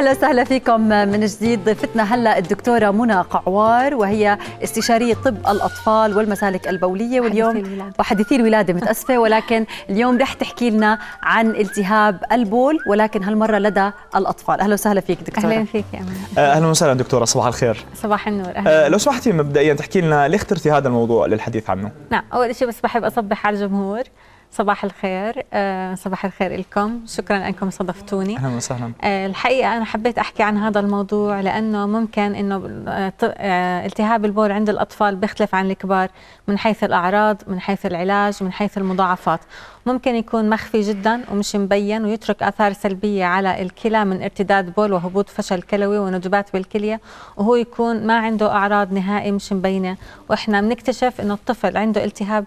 اهلا وسهلا فيكم من جديد ضيفتنا هلا الدكتوره منى قعوار وهي استشاريه طب الاطفال والمسالك البوليه واليوم وحديثي الولاده متاسفه ولكن اليوم رح تحكي لنا عن التهاب البول ولكن هالمره لدى الاطفال اهلا وسهلا فيك دكتوره اهلا فيك يا امان أه، اهلا وسهلا دكتوره صباح الخير صباح النور أه، أهلا. أه لو سمحتي مبدئيا تحكي لنا ليه اخترتي هذا الموضوع للحديث عنه نعم اول شيء بس بحب اصبح على الجمهور صباح الخير آه، صباح الخير لكم شكرا انكم استضفتوني اهلا وسهلا آه، الحقيقه انا حبيت احكي عن هذا الموضوع لانه ممكن انه آه، التهاب البول عند الاطفال بيختلف عن الكبار من حيث الاعراض من حيث العلاج من حيث المضاعفات ممكن يكون مخفي جدا ومش مبين ويترك اثار سلبيه على الكلى من ارتداد بول وهبوط فشل كلوي وندبات بالكليه وهو يكون ما عنده اعراض نهائي مش مبينه واحنا بنكتشف انه الطفل عنده التهاب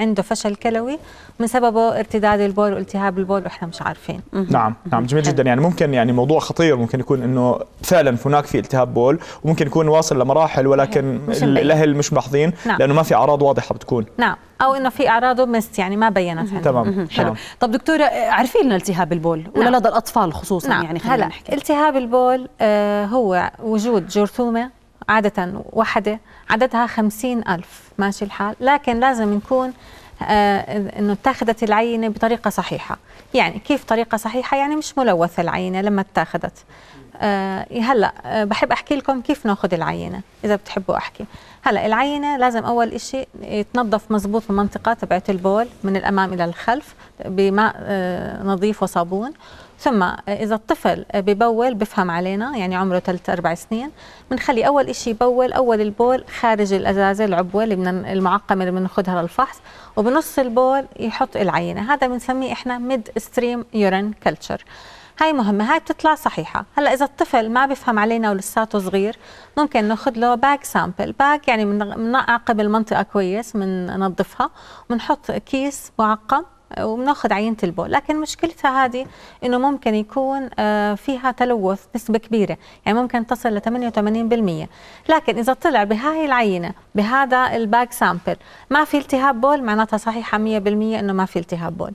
عنده فشل كلوي من سببه ارتداد البول والتهاب البول واحنا مش عارفين نعم نعم جميل جدا يعني ممكن يعني موضوع خطير ممكن يكون انه فعلا هناك في التهاب بول وممكن يكون واصل لمراحل ولكن الاهل مش ملاحظين نعم. لانه ما في اعراض واضحه بتكون نعم او انه في اعراضه مست يعني ما بينت عندهم تمام حلو طب دكتوره عرفي لنا التهاب البول نعم. ولدى الاطفال خصوصا نعم. يعني خلينا نحكي التهاب البول آه هو وجود جرثومه عاده وحده عددها خمسين ألف ماشي الحال لكن لازم نكون آه، انه اتاخذت العينه بطريقه صحيحه يعني كيف طريقه صحيحه يعني مش ملوثه العينه لما اتاخذت آه إيه، هلا آه، بحب احكي لكم كيف ناخذ العينه اذا بتحبوا احكي هلا العينه لازم اول شيء تنظف مزبوط المنطقه تبعت البول من الامام الى الخلف بماء آه نظيف وصابون ثم آه، اذا الطفل ببول بفهم علينا يعني عمره 3 4 سنين بنخلي اول شيء يبول اول البول خارج الازازه العبوه اللي بدنا المعقمه اللي بناخذها للفحص وبنص البول يحط العينه هذا بنسميه احنا ميد ستريم يورين كلتشر هاي مهمه هاي بتطلع صحيحه هلا اذا الطفل ما بيفهم علينا ولساته صغير ممكن ناخذ له باك سامبل باك يعني بنعقب المنطقه كويس بننظفها ونحط كيس معقم وبناخذ عينه البول لكن مشكلتها هذه انه ممكن يكون آه، فيها تلوث نسبه كبيره يعني ممكن تصل ل 88% لكن اذا طلع بهاي العينه بهذا الباك سامبل ما في التهاب بول معناتها صحيحه 100% انه ما في التهاب بول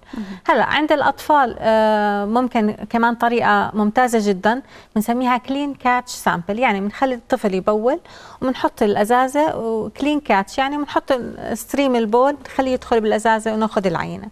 هلا عند الاطفال آه، ممكن كمان طريقه ممتازه جدا بنسميها كلين كاتش سامبل يعني بنخلي الطفل يبول وبنحط الازازه وكلين كاتش يعني بنحط ستريم البول بنخليه يدخل بالازازه وناخذ العينه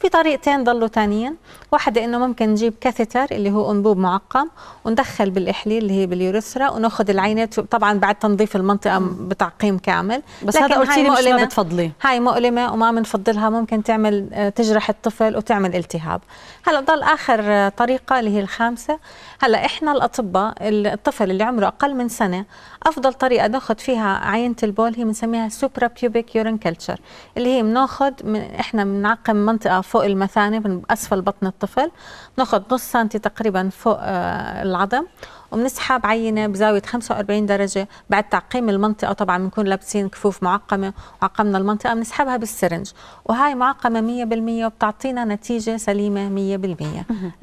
في طريقتين ضلوا تانيين واحدة انه ممكن نجيب كاثيتر اللي هو انبوب معقم وندخل بالاحليل اللي هي باليوريثرا وناخذ العينة طبعا بعد تنظيف المنطقة بتعقيم كامل بس هذا قلتي مؤلمة ما بتفضلي هاي مؤلمة وما بنفضلها ممكن تعمل آه، تجرح الطفل وتعمل التهاب هلا ضل اخر آه، طريقة اللي هي الخامسة هلا احنا الاطباء الطفل اللي عمره اقل من سنة افضل طريقة ناخذ فيها عينة البول هي بنسميها سوبرا بيوبيك يورين كلتشر اللي هي بناخذ من احنا بنعقم منطقة المنطقه فوق المثانه من اسفل بطن الطفل ناخذ نص سنتي تقريبا فوق آه، العظم وبنسحب عينه بزاويه 45 درجه بعد تعقيم المنطقه طبعا بنكون لابسين كفوف معقمه وعقمنا المنطقه بنسحبها بالسرنج وهي معقمه 100% وبتعطينا نتيجه سليمه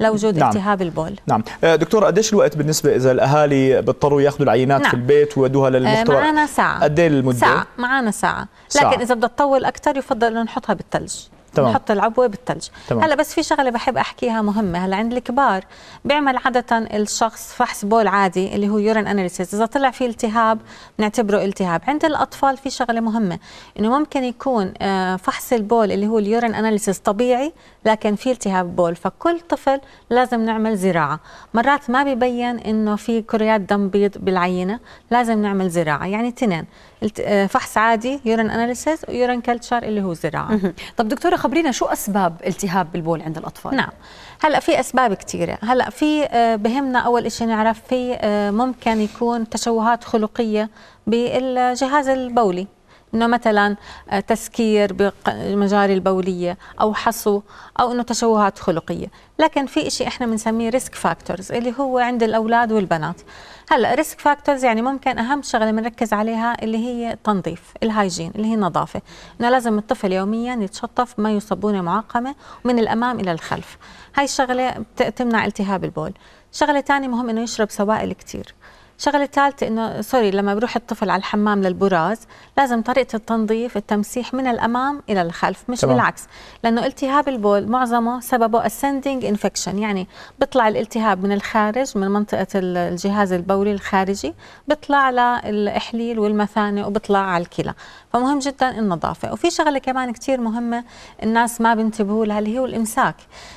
100% لوجود نعم. التهاب البول نعم آه، دكتور قديش الوقت بالنسبه اذا الاهالي بيضطروا ياخذوا العينات نعم. في البيت ويودوها آه، للمختبر معنا ساعه قد ايه المده ساعه معنا ساعه لكن ساعة. اذا بدها تطول اكثر يفضل انه نحطها بالثلج تمام. نحط العبوه بالثلج هلا بس في شغله بحب احكيها مهمه هلا عند الكبار بيعمل عاده الشخص فحص بول عادي اللي هو يورين اناليسيس اذا طلع في التهاب بنعتبره التهاب عند الاطفال في شغله مهمه انه ممكن يكون آه، فحص البول اللي هو اليورين اناليسيس طبيعي لكن في التهاب بول فكل طفل لازم نعمل زراعه مرات ما ببين انه في كريات دم بيض بالعينه لازم نعمل زراعه يعني تنين آه، فحص عادي يورين اناليسيس ويورين كلتشر اللي هو زراعه طب دكتوره خبرينا شو اسباب التهاب بالبول عند الاطفال نعم هلا في اسباب كثيره هلا في آه، بهمنا اول شيء نعرف في آه، ممكن يكون تشوهات خلقيه بالجهاز البولي انه مثلا آه، تسكير بالمجاري البوليه او حصو او انه تشوهات خلقيه لكن في شيء احنا بنسميه ريسك فاكتورز اللي هو عند الاولاد والبنات هلا ريسك فاكتورز يعني ممكن اهم شغله بنركز عليها اللي هي التنظيف الهايجين اللي هي النظافه انه لازم الطفل يوميا يتشطف ما يصابونه معقمه من الامام الى الخلف هاي الشغله بتمنع التهاب البول شغله ثانيه مهم انه يشرب سوائل كثير شغله ثالثه انه سوري لما بيروح الطفل على الحمام للبراز لازم طريقه التنظيف التمسيح من الامام الى الخلف مش طبعا. بالعكس لانه التهاب البول معظمه سببه ascending انفكشن يعني بيطلع الالتهاب من الخارج من منطقه الجهاز البولي الخارجي بيطلع للاحليل والمثانه وبيطلع على الكلى فمهم جدا النظافه وفي شغله كمان كثير مهمه الناس ما بينتبهوا لها اللي هو الامساك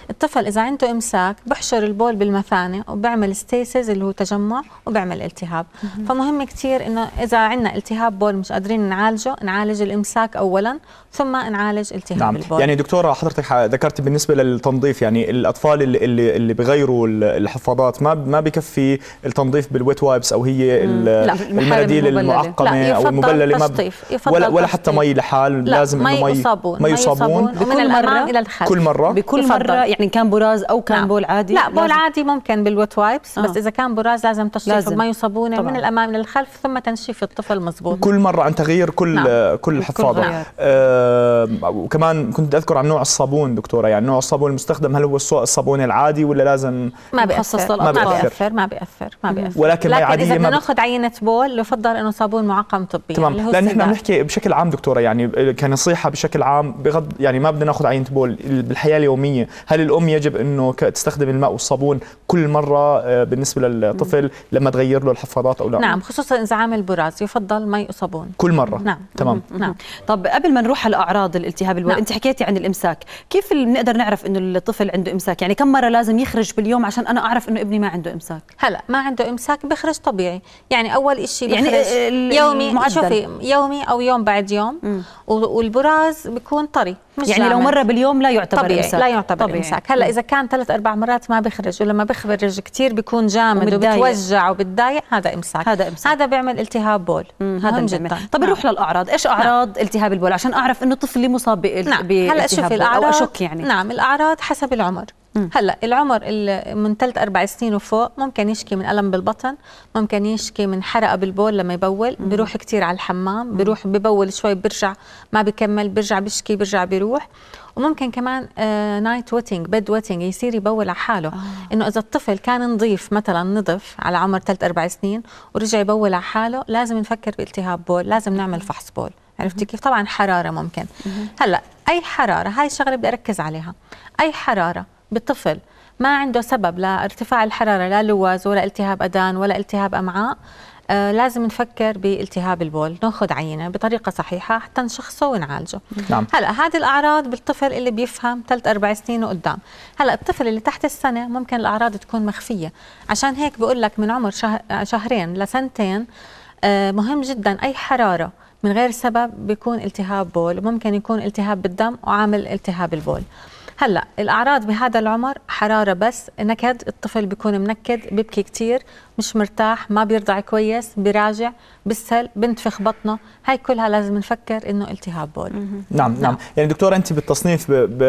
الطفل اذا عنده امساك بحشر البول بالمثانه وبعمل ستيسز اللي هو تجمع وبعمل التهاب فمهم كثير انه اذا عندنا التهاب بول مش قادرين نعالجه نعالج الامساك اولا ثم نعالج التهاب نعم. البول يعني دكتوره حضرتك ذكرت بالنسبه للتنظيف يعني الاطفال اللي اللي بغيروا الحفاضات ما ما بكفي التنظيف بالويت وايبس او هي المناديل المعقمه او المبلله ما ب... ولا, ولا حتى مي لحال لازم مي يصابون مي يصابون من الامام الى الخلف كل مره بكل يفضل. مره يعني كان براز او كان نعم. بول عادي لا بول عادي ممكن بالويت وايبس بس آه. اذا كان براز لازم تشطيفه بمي صابونه طبعاً. من الامام من الخلف ثم تنشيف الطفل مضبوط كل مره عن تغيير كل نعم. كل الحفاضه آه وكمان كنت اذكر عن نوع الصابون دكتوره يعني نوع الصابون المستخدم هل هو الصابون العادي ولا لازم ما بيأثر ما بيأثر ما بيأثر ما بيأثر ولكن لكن عادية اذا بدنا ناخذ عينه بول يفضل انه صابون معقم طبيا تمام لان احنا بنحكي بشكل عام دكتوره يعني كنصيحه بشكل عام بغض يعني ما بدنا ناخذ عينه بول بالحياه اليوميه هل الام يجب انه تستخدم الماء والصابون كل مره آه، بالنسبه للطفل لما تغير له الحفاضات او لا نعم خصوصا اذا عامل براز يفضل ما وصابون كل مره نعم تمام نعم طب قبل ما نروح على اعراض الالتهاب البول نعم. انت حكيتي عن الامساك كيف بنقدر نعرف انه الطفل عنده امساك يعني كم مره لازم يخرج باليوم عشان انا اعرف انه ابني ما عنده امساك هلا ما عنده امساك بخرج طبيعي يعني اول شيء يعني يومي شوفي يومي او يوم بعد يوم م. والبراز بيكون طري يعني لو مره باليوم لا يعتبر طبيعي إمساك. لا يعتبر طبيعي. امساك هلا اذا كان ثلاث اربع مرات ما بخرج ولما بخرج كثير بيكون جامد وبتوجع وبتضايق هذا امساك هذا امساك هذا بيعمل التهاب بول هذا جدا طب نعم. نروح للاعراض ايش نعم. اعراض نعم. التهاب البول عشان اعرف انه طفلي مصاب نعم. هلا شوفي الاعراض او اشك يعني نعم الاعراض حسب العمر هلا العمر من ثلاث اربع سنين وفوق ممكن يشكي من الم بالبطن ممكن يشكي من حرقه بالبول لما يبول مم. بيروح كثير على الحمام بيروح ببول شوي بيرجع ما بكمل بيرجع بيشكي بيرجع بيروح وممكن كمان نايت ويتنج بيد ويتنج يصير يبول على حاله آه. انه اذا الطفل كان نظيف مثلا نظف على عمر ثلاث اربع سنين ورجع يبول على حاله لازم نفكر بالتهاب بول لازم نعمل فحص بول عرفتي كيف طبعا حراره ممكن مم. هلا اي حراره هاي الشغله بدي اركز عليها اي حراره بالطفل ما عنده سبب لارتفاع الحراره لا لواز ولا التهاب اذان ولا التهاب امعاء آه لازم نفكر بالتهاب البول ناخذ عينه بطريقه صحيحه حتى نشخصه ونعالجه نعم. هلا هذه الاعراض بالطفل اللي بيفهم ثلاث اربع سنين وقدام هلا الطفل اللي تحت السنه ممكن الاعراض تكون مخفيه عشان هيك بقول لك من عمر شهر آه، شهرين لسنتين آه مهم جدا اي حراره من غير سبب بيكون التهاب بول ممكن يكون التهاب بالدم وعامل التهاب البول هلا الاعراض بهذا العمر حراره بس نكد الطفل بيكون منكد بيبكي كثير مش مرتاح ما بيرضع كويس بيراجع بسهل بنتفخ بطنه هاي كلها لازم نفكر انه التهاب بول نعم،, نعم, نعم يعني دكتوره انت بالتصنيف ب... ب...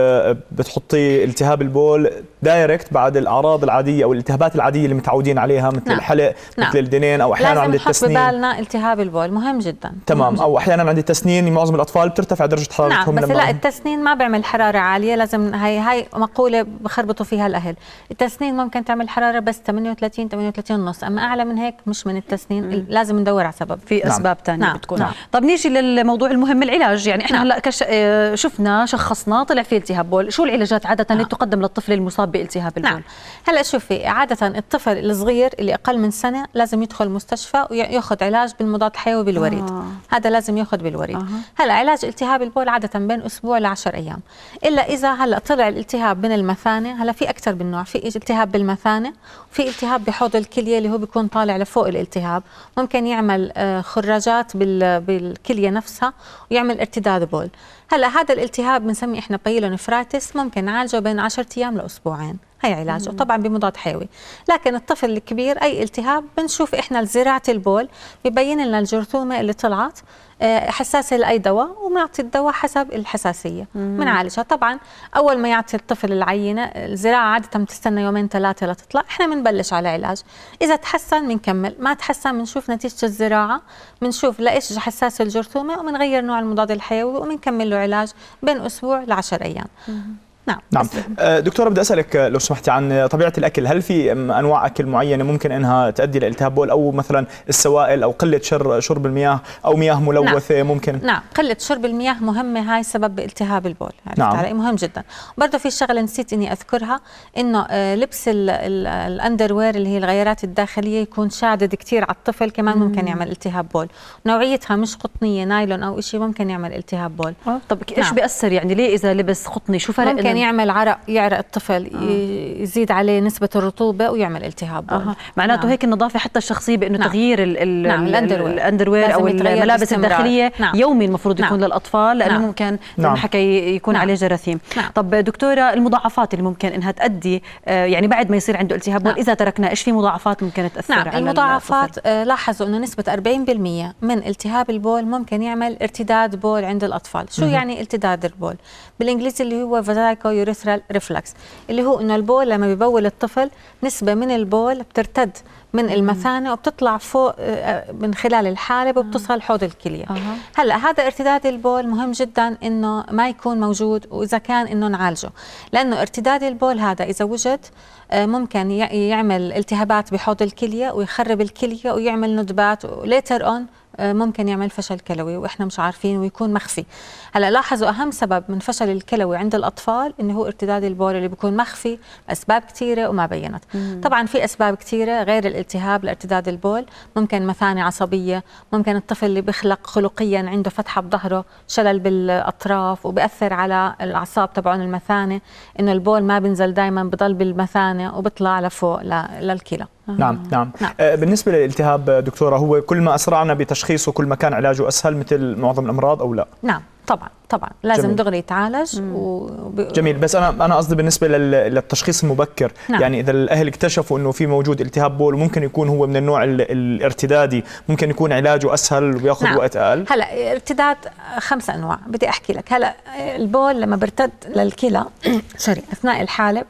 بتحطي التهاب البول دايركت بعد الاعراض العاديه او الالتهابات العاديه اللي متعودين عليها مثل نعم. الحلق نعم. مثل الدنين او احيانا عند التسنين لازم ببالنا التهاب البول مهم جدا تمام مهم جداً. او احيانا عند التسنين معظم الاطفال بترتفع درجه حرارتهم نعم بس لا التسنين ما بيعمل حراره عاليه لازم هي هي مقوله بخربطوا فيها الاهل التسنين ممكن تعمل حراره بس 38 38 ونص اما اعلى من هيك مش من التسنين مم. لازم ندور على سبب في نعم. اسباب ثانيه نعم. بتكون نعم. طب نيجي للموضوع المهم العلاج يعني احنا نعم. هلا كش... آه، شفنا شخصنا طلع في التهاب بول شو العلاجات عاده اللي نعم. تقدم للطفل المصاب بالتهاب البول نعم. هلا شوفي عاده الطفل الصغير اللي اقل من سنه لازم يدخل مستشفى وياخذ علاج بالمضاد الحيوي بالوريد آه. هذا لازم ياخذ بالوريد آه. هلا علاج التهاب البول عاده بين اسبوع ل 10 ايام الا اذا هلا طلع الالتهاب من المثانه هلا في اكثر من نوع في التهاب بالمثانه وفي التهاب بحوض الكليه اللي هو بيكون طالع لفوق الالتهاب ممكن يعمل آه، خراجات بالكليه نفسها ويعمل ارتداد بول هلا هذا الالتهاب بنسميه احنا بايلونفراتس ممكن نعالجه بين 10 ايام لاسبوعين هي علاجه طبعا بمضاد حيوي لكن الطفل الكبير اي التهاب بنشوف احنا زراعه البول ببين لنا الجرثومه اللي طلعت آه، حساسه لاي دواء وبنعطي الدواء حسب الحساسيه بنعالجها طبعا اول ما يعطي الطفل العينه الزراعه عاده بتستنى يومين ثلاثه لتطلع احنا بنبلش على علاج اذا تحسن بنكمل ما تحسن بنشوف نتيجه الزراعه بنشوف لايش حساسه الجرثومه وبنغير نوع المضاد الحيوي وبنكمل له علاج بين اسبوع ل 10 ايام نعم نعم آه، دكتوره بدي اسالك آه، لو سمحتي عن طبيعه الاكل هل في انواع اكل معينه ممكن انها تؤدي لالتهاب بول او مثلا السوائل او قله شرب المياه او مياه نعم. ملوثه نعم. ممكن نعم قله شرب المياه مهمه هاي سبب التهاب البول نعم. علي مهم جدا برضه في شغله نسيت اني اذكرها انه آه، لبس الاندروير اللي هي الغيارات الداخليه يكون شادد كثير على الطفل كمان ممكن يعمل التهاب بول نوعيتها مش قطنيه نايلون او شيء ممكن يعمل التهاب بول أه؟ طب نعم. ايش نعم. بياثر يعني ليه اذا لبس قطني شو فرق ممكن يعمل عرق يعرق الطفل آه. يزيد عليه نسبه الرطوبه ويعمل التهاب آه. معناته نعم. هيك النظافه حتى الشخصيه بانه نعم. تغيير الـ نعم. الاندروير او الملابس الداخليه نعم. يومي المفروض يكون نعم. للاطفال لانه نعم. ممكن زي نعم. ما حكى يكون نعم. عليه جراثيم نعم. طب دكتوره المضاعفات اللي ممكن انها تؤدي آه، يعني بعد ما يصير عنده التهاب نعم. اذا تركناه ايش في مضاعفات ممكن تاثر نعم. على المضاعفات آه، لاحظوا انه نسبه 40% من التهاب البول ممكن يعمل ارتداد بول عند الاطفال شو يعني ارتداد البول بالانجليزي اللي هو يوريثرال ريفلكس اللي هو انه البول لما ببول الطفل نسبه من البول بترتد من المثانه وبتطلع فوق آه، آه، من خلال الحالب وبتصل حوض الكليه هلا هذا ارتداد البول مهم جدا انه ما يكون موجود واذا كان انه نعالجه لانه ارتداد البول هذا اذا وجد آه، ممكن يعمل التهابات بحوض الكليه ويخرب الكليه ويعمل ندبات وليتر اون آه، ممكن يعمل فشل كلوي واحنا مش عارفين ويكون مخفي هلا لاحظوا اهم سبب من فشل الكلوي عند الاطفال انه هو ارتداد البول اللي بيكون مخفي اسباب كثيره وما بينت مم. طبعا في اسباب كثيره غير الالتهاب لارتداد البول ممكن مثانه عصبيه ممكن الطفل اللي بيخلق خلقيا عنده فتحه بظهره شلل بالاطراف وبأثر على الاعصاب تبعون المثانه انه البول ما بينزل دائما بضل بالمثانه وبطلع لفوق للكلى آه. نعم نعم, نعم. آه، بالنسبه للالتهاب دكتوره هو كل ما اسرعنا بتشخيصه كل ما كان علاجه اسهل مثل معظم الامراض او لا نعم طبعا طبعا لازم جميل. دغري يتعالج و... جميل بس انا انا قصدي بالنسبه للتشخيص المبكر نعم. يعني اذا الاهل اكتشفوا انه في موجود التهاب بول ممكن يكون هو من النوع ال... الارتدادي ممكن يكون علاجه اسهل وبياخذ نعم. وقت اقل هلا ارتداد خمس انواع بدي احكي لك هلا البول لما برتد للكلى سوري اثناء الحالب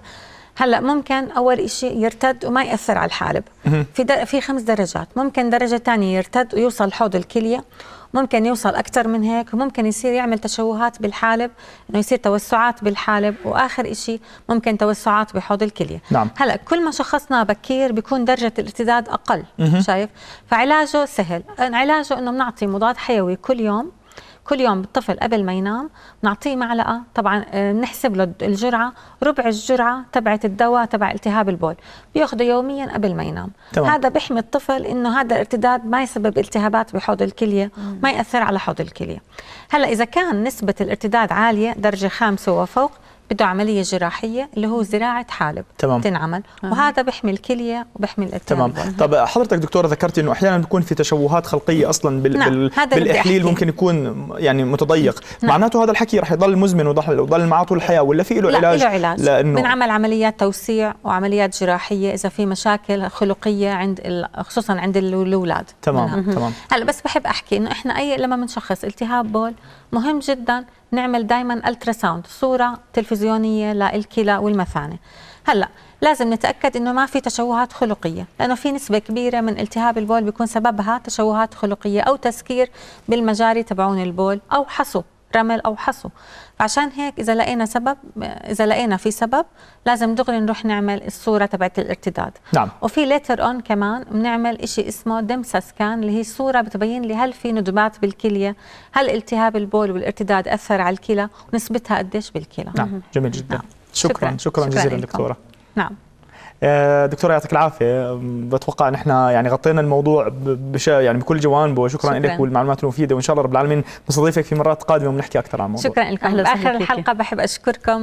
هلا ممكن اول شيء يرتد وما ياثر على الحالب في في خمس درجات ممكن درجه ثانيه يرتد ويوصل حوض الكليه ممكن يوصل اكثر من هيك وممكن يصير يعمل تشوهات بالحالب انه يصير توسعات بالحالب واخر شيء ممكن توسعات بحوض الكليه نعم. هلا كل ما شخصنا بكير بيكون درجه الارتداد اقل شايف فعلاجه سهل علاجه انه بنعطي مضاد حيوي كل يوم كل يوم الطفل قبل ما ينام بنعطيه معلقه طبعا آه، بنحسب له الجرعه ربع الجرعه تبعت الدواء تبع التهاب البول بياخده يوميا قبل ما ينام طبعا. هذا بيحمي الطفل انه هذا الارتداد ما يسبب التهابات بحوض الكليه ما ياثر على حوض الكليه هلا اذا كان نسبه الارتداد عاليه درجه خامسه وفوق بده عمليه جراحيه اللي هو زراعه حالب تمام تنعمل آه. وهذا بيحمي الكليه وبيحمي الاتهاب تمام بقى. طب حضرتك دكتوره ذكرتي انه احيانا بيكون في تشوهات خلقيه نعم. اصلا بال... نعم. بال... بالاحليل ممكن يكون يعني متضيق نعم. معناته هذا الحكي رح يضل مزمن وضل معاه طول الحياه ولا في له لا علاج له علاج لانه بنعمل عمليات توسيع وعمليات جراحيه اذا في مشاكل خلقيه عند ال... خصوصا عند الاولاد تمام نعم. تمام هلا بس بحب احكي انه احنا اي لما بنشخص التهاب بول مهم جدا نعمل دائما الترا ساوند صوره تلفزيونيه للكلى والمثانه هلا لازم نتاكد انه ما في تشوهات خلقيه لانه في نسبه كبيره من التهاب البول بيكون سببها تشوهات خلقيه او تسكير بالمجاري تبعون البول او حصو رمل او حصو عشان هيك اذا لقينا سبب اذا لقينا في سبب لازم دغري نروح نعمل الصوره تبعت الارتداد نعم. وفي ليتر اون كمان بنعمل شيء اسمه دمسا سكان اللي هي صوره بتبين لي هل في ندبات بالكليه هل التهاب البول والارتداد اثر على الكلى ونسبتها قديش بالكلى نعم جميل جدا نعم. شكرا شكرا, شكرا, شكرا جزيلا دكتوره نعم آه، دكتور يعطيك العافيه بتوقع نحن يعني غطينا الموضوع بش يعني بكل جوانبه وشكرا شكرا. لك والمعلومات المفيده وان شاء الله رب العالمين بنستضيفك في مرات قادمه ونحكي اكثر عن الموضوع شكرا لكم اخر الحلقه بحب اشكركم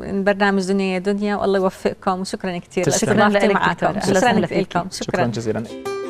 من برنامج دنيا يا دنيا والله يوفقكم وشكرا كثير شكرا معكم شكرا لكم شكرا جزيلا